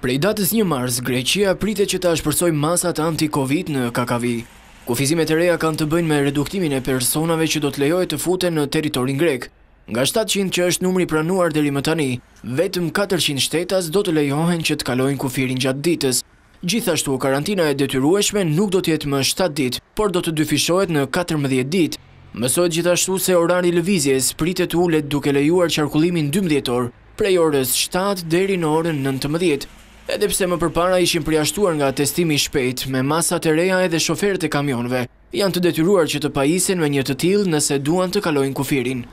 Prej datës një mars, Greqia pritet që ta shpërsoj masat anti-Covid në Kakavi. Kufizimet e reja kanë të bëjnë me reduktimin e personave që do të lejoj të fute në teritorin grek. Nga 700 që është numri pranuar dheri më tani, vetëm 400 shtetas do të lejohen që të kalojnë kufirin gjatë ditës. Gjithashtu, karantina e detyrueshme nuk do tjetë më 7 dit, por do të dyfishohet në 14 dit. Mësojt gjithashtu se orari lëvizjes pritet ullet duke lejuar qarkullimin 12 orë, prej orës 7 deri në orën 19, edhepse më përpara ishin përjashtuar nga testimi shpejt me masat e reja edhe shoferët e kamionve, janë të detyruar që të pajisen me një të tilë nëse duan të kalojnë kufirin.